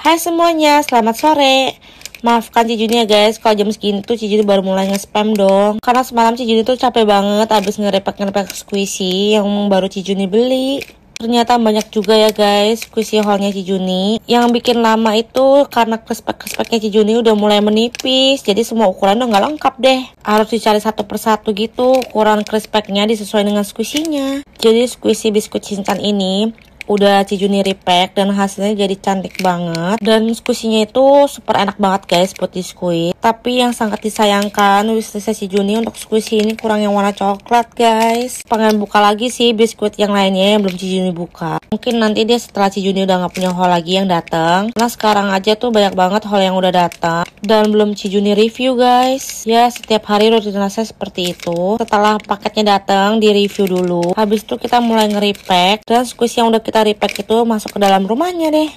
Hai semuanya, selamat sore. Maafkan Cijun ya guys, kalau jam segini tuh Cijun baru mulai nge-spam dong Karena semalam Cijun tuh capek banget abis ngerepek-ngerepek squishy yang baru Cijun beli Ternyata banyak juga ya guys squishy haulnya Cijuni Yang bikin lama itu karena kespek-kespeknya Cijuni udah mulai menipis Jadi semua ukuran udah nggak lengkap deh Harus dicari satu persatu gitu Ukuran kespeknya disesuaikan dengan squishy-nya Jadi squishy biskuit cincang ini udah Cijuni repack dan hasilnya jadi cantik banget dan squishy itu super enak banget guys buat di squish tapi yang sangat disayangkan wishlistnya Cijuni untuk squishy ini kurang yang warna coklat guys pengen buka lagi sih biskuit yang lainnya yang belum Cijuni buka mungkin nanti dia setelah Cijuni udah nggak punya haul lagi yang datang karena sekarang aja tuh banyak banget haul yang udah datang dan belum Cijuni review guys ya setiap hari rutinasnya seperti itu setelah paketnya datang di review dulu habis itu kita mulai nge-repack dan squishy yang udah kita tari pack itu masuk ke dalam rumahnya deh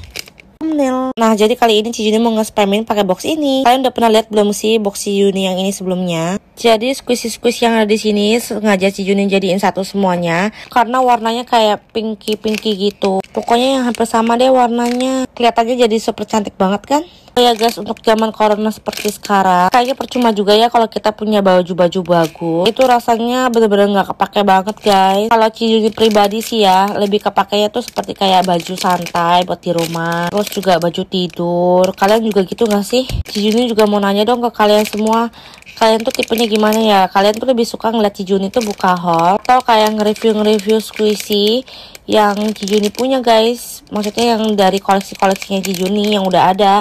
thumbnail. Nah, jadi kali ini Cijuni mau nge-spamin pakai box ini. Kalian udah pernah lihat belum sih box Cijuni yang ini sebelumnya? Jadi squishy-squishy yang ada di sini sengaja Cijuni jadiin satu semuanya karena warnanya kayak pinky-pinky gitu. Pokoknya yang hampir sama deh warnanya. Kelihatannya jadi super cantik banget kan? ya guys untuk zaman corona seperti sekarang kayaknya percuma juga ya kalau kita punya baju-baju bagus itu rasanya bener-bener nggak kepake banget guys kalau cijuni pribadi sih ya lebih kepakainya tuh seperti kayak baju santai buat di rumah terus juga baju tidur kalian juga gitu nggak sih cijuni juga mau nanya dong ke kalian semua kalian tuh tipenya gimana ya kalian tuh lebih suka ngeliat cijuni tuh buka haul atau kayak nge-review-nge-review squishy yang Cijuni punya guys maksudnya yang dari koleksi-koleksinya Cijuni yang udah ada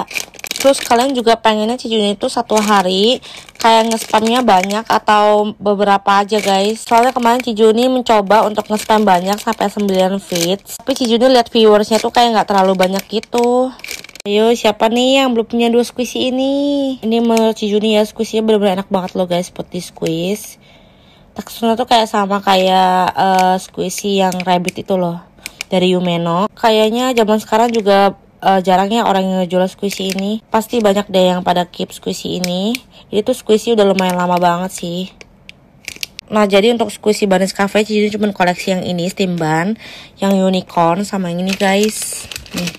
terus kalian juga pengennya cijun itu satu hari kayak ngespamnya banyak atau beberapa aja guys soalnya kemarin Cijuni mencoba untuk ngespam banyak sampai 9 feet tapi Cijuni lihat viewersnya tuh kayak nggak terlalu banyak gitu Ayo siapa nih yang belum punya dua squishy ini Ini menurut si Juni ya squishy bener benar enak banget loh guys putih squish Teksturnya tuh kayak sama kayak uh, squishy yang rabbit itu loh Dari Yumeno Kayaknya zaman sekarang juga uh, jarangnya orang yang ngejual squishy ini. Pasti banyak deh yang pada keep squishy ini. Ini tuh squishy udah lumayan lama banget sih. Nah jadi untuk squishy Barnes Cafe jadi cuma koleksi yang ini steam yang unicorn sama yang ini guys. Nih.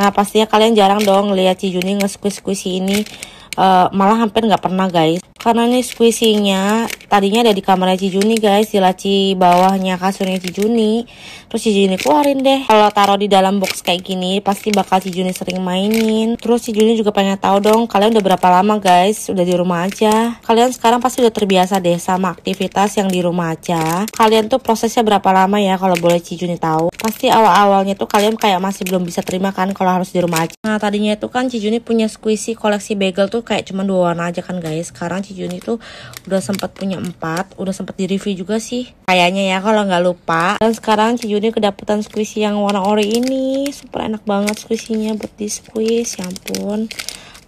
Nah pastinya kalian jarang dong lihat si Juni nge-squishy ini. Uh, malah hampir nggak pernah guys karena ini squishy-nya tadinya ada di kamarnya Cijuni guys di laci bawahnya kasurnya Cijuni terus Cijuni keluarin deh kalau taruh di dalam box kayak gini pasti bakal Cijuni sering mainin terus Cijuni juga pengen tahu dong kalian udah berapa lama guys udah di rumah aja kalian sekarang pasti udah terbiasa deh sama aktivitas yang di rumah aja kalian tuh prosesnya berapa lama ya kalau boleh Cijuni tahu pasti awal-awalnya tuh kalian kayak masih belum bisa terima kan kalau harus di rumah aja nah tadinya itu kan Cijuni punya squishy koleksi bagel tuh kayak cuma dua warna aja kan guys sekarang Cijuni tuh udah sempet punya 4 udah sempet di review juga sih kayaknya ya kalau nggak lupa dan sekarang si Juni kedapetan squishy yang warna ori ini super enak banget squishy nya buat di squish ya ampun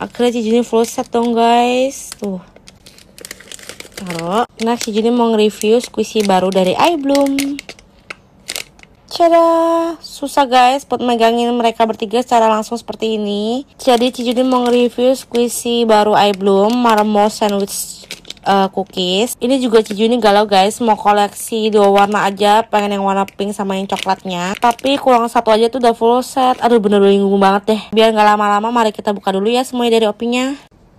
akhirnya Juni full set dong guys tuh taruh nah Juni mau nge-review squishy baru dari iBloom Cara susah guys buat megangin mereka bertiga secara langsung seperti ini. Jadi Cijuni mau nge-review squishy baru iBloom Marmo Sandwich uh, cookies. Ini juga Ciju ini galau guys, mau koleksi dua warna aja, pengen yang warna pink sama yang coklatnya. Tapi kurang satu aja tuh udah full set. Aduh bener-bener bingung banget deh. Biar nggak lama-lama, mari kita buka dulu ya semuanya dari opinya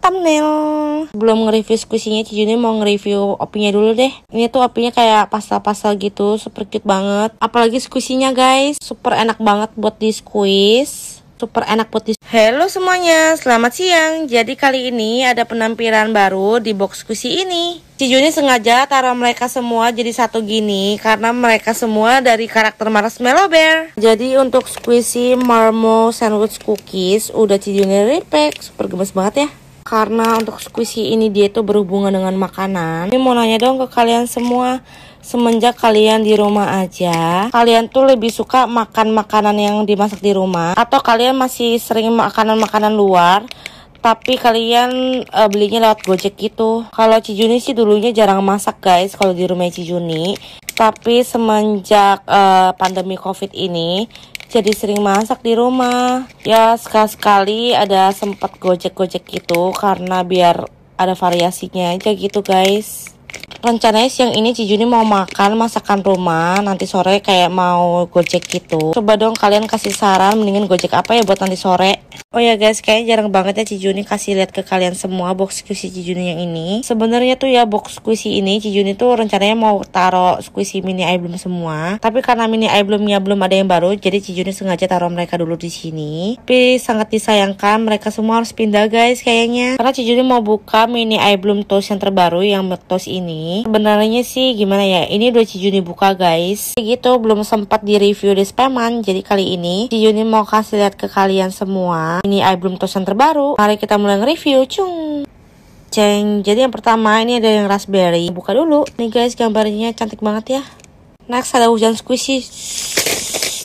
thumbnail belum nge-review squishy-nya ini mau nge-review opinya dulu deh ini tuh opinya kayak pastel-pastel gitu super cute banget apalagi squishy-nya guys super enak banget buat di squeeze super enak putih. Halo semuanya, selamat siang. Jadi kali ini ada penampilan baru di box kusi ini. Si Juni sengaja taruh mereka semua jadi satu gini karena mereka semua dari karakter Marshmallow Bear. Jadi untuk squishy marmo sandwich cookies udah si Juni repack, super gemes banget ya. Karena untuk squishy ini dia tuh berhubungan dengan makanan. Ini mau nanya dong ke kalian semua, semenjak kalian di rumah aja kalian tuh lebih suka makan makanan yang dimasak di rumah atau kalian masih sering makanan-makanan luar tapi kalian uh, belinya lewat Gojek gitu. Kalau Cijuni sih dulunya jarang masak guys kalau di rumah Cijuni. Tapi semenjak uh, pandemi Covid ini jadi sering masak di rumah. Ya sekali-sekali ada sempat Gojek-Gojek gitu karena biar ada variasinya aja gitu guys rencananya siang ini Cijuni mau makan masakan rumah nanti sore kayak mau gojek gitu coba dong kalian kasih saran mendingan gojek apa ya buat nanti sore oh ya guys kayaknya jarang banget ya Cijuni kasih lihat ke kalian semua box squishy Cijuni yang ini sebenarnya tuh ya box squishy ini Cijuni tuh rencananya mau taruh squishy mini eye bloom semua tapi karena mini eye bloomnya belum ada yang baru jadi Cijuni sengaja taruh mereka dulu di sini tapi sangat disayangkan mereka semua harus pindah guys kayaknya karena Cijuni mau buka mini eye bloom toast yang terbaru yang toast ini Sebenarnya sih gimana ya, ini udah Cijuni buka guys. Gitu belum sempat di review di Spaman, jadi kali ini Cijuni mau kasih lihat ke kalian semua. Ini iBloom tosan tosan terbaru. Mari kita mulai nge-review, cung! Ceng, jadi yang pertama ini ada yang raspberry. Buka dulu. Nih guys, gambarnya cantik banget ya. Next ada hujan squishy.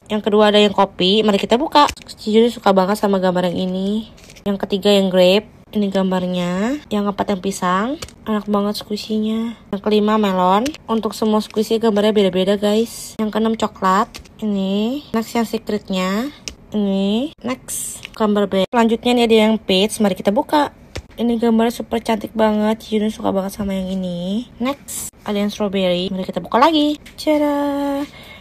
Yang kedua ada yang kopi. Mari kita buka. Cijuni suka banget sama gambar yang ini. Yang ketiga yang grape ini gambarnya. Yang keempat yang pisang. Enak banget squishy-nya. Yang kelima melon. Untuk semua squishy gambarnya beda-beda guys. Yang keenam coklat. Ini. Next yang secretnya. Ini. Next gambar B. Selanjutnya ini ada yang peach. Mari kita buka. Ini gambarnya super cantik banget. Yunus suka banget sama yang ini. Next. Ada yang strawberry. Mari kita buka lagi. Cara.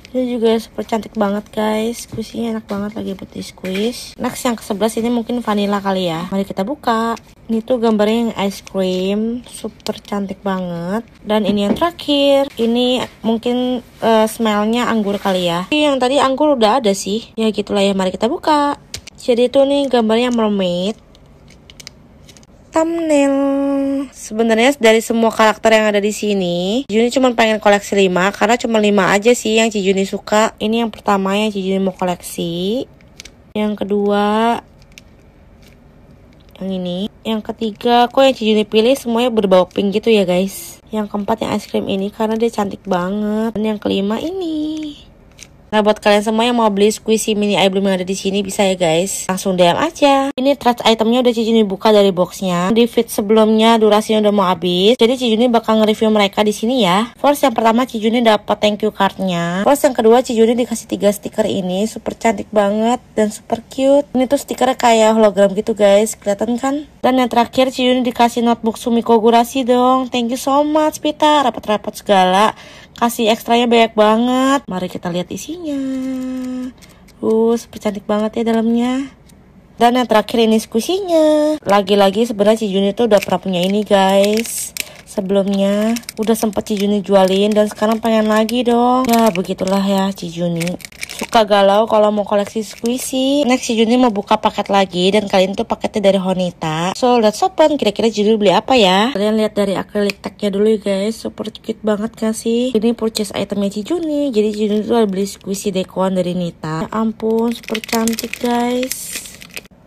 Ini juga super cantik banget guys. squishy enak banget lagi buat di squish. Next yang ke-11 ini mungkin vanilla kali ya. Mari kita buka. Ini tuh gambarnya yang ice cream, super cantik banget. Dan ini yang terakhir, ini mungkin uh, smellnya anggur kali ya. Yang tadi anggur udah ada sih. Ya gitulah ya, mari kita buka. Jadi itu nih gambarnya mermaid thumbnail. Sebenarnya dari semua karakter yang ada di sini, Juni cuma pengen koleksi 5 karena cuma 5 aja sih yang Cijuni suka. Ini yang pertama yang Cijuni mau koleksi. Yang kedua yang ini. Yang ketiga, kok yang Cijuni pilih semuanya berbau pink gitu ya guys. Yang keempat yang ice cream ini karena dia cantik banget. Dan yang kelima ini. Nah buat kalian semua yang mau beli squishy mini eye bloom yang ada di sini bisa ya guys Langsung DM aja Ini trash itemnya udah Cijuni buka dari boxnya Di feed sebelumnya durasinya udah mau habis Jadi ini bakal nge-review mereka di sini ya First yang pertama ini dapat thank you cardnya First yang kedua ini dikasih tiga stiker ini Super cantik banget dan super cute Ini tuh stiker kayak hologram gitu guys Kelihatan kan? Dan yang terakhir ini dikasih notebook Sumiko Gurasi dong Thank you so much Pita Rapat-rapat segala Kasih ekstranya banyak banget Mari kita lihat isi ininya uh super banget ya dalamnya dan yang terakhir ini squishinya lagi-lagi sebenarnya si Juni tuh udah pernah punya ini guys sebelumnya udah sempet Cijuni jualin dan sekarang pengen lagi dong ya begitulah ya Cijuni suka galau kalau mau koleksi squishy next Cijuni mau buka paket lagi dan kali ini tuh paketnya dari Honita so let's open kira-kira Cijuni beli apa ya kalian lihat dari acrylic tagnya dulu ya guys super cute banget gak sih ini purchase itemnya Cijuni jadi Cijuni tuh beli squishy dekoan dari Nita ya ampun super cantik guys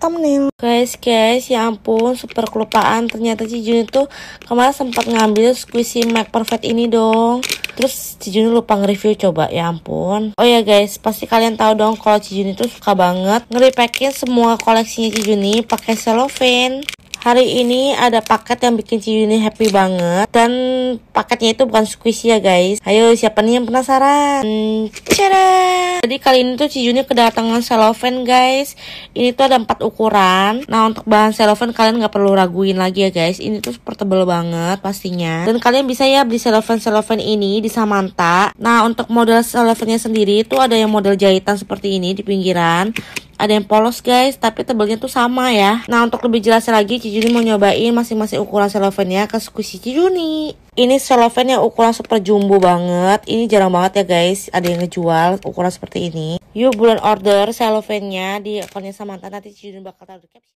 thumbnail guys guys ya ampun super kelupaan ternyata si Jun itu kemarin sempat ngambil squishy mac perfect ini dong terus si Jun lupa nge-review coba ya ampun oh ya guys pasti kalian tahu dong kalau si Jun itu suka banget nge-repackin semua koleksinya si ini pakai cellophane Hari ini ada paket yang bikin si Yuni happy banget dan paketnya itu bukan squishy ya guys. Ayo siapa nih yang penasaran? Cara. Jadi kali ini tuh si Yuni kedatangan cellophane guys. Ini tuh ada empat ukuran. Nah untuk bahan cellophane kalian nggak perlu raguin lagi ya guys. Ini tuh super tebel banget pastinya. Dan kalian bisa ya beli cellophane cellophane ini di Samanta. Nah untuk model selovennya sendiri itu ada yang model jahitan seperti ini di pinggiran ada yang polos guys tapi tebelnya tuh sama ya nah untuk lebih jelas lagi Cijuni mau nyobain masing-masing ukuran ya ke squishy Cijuni ini selofen yang ukuran super jumbo banget ini jarang banget ya guys ada yang ngejual ukuran seperti ini yuk bulan order selofennya di akunnya Samantha nanti Cijuni bakal taruh di caption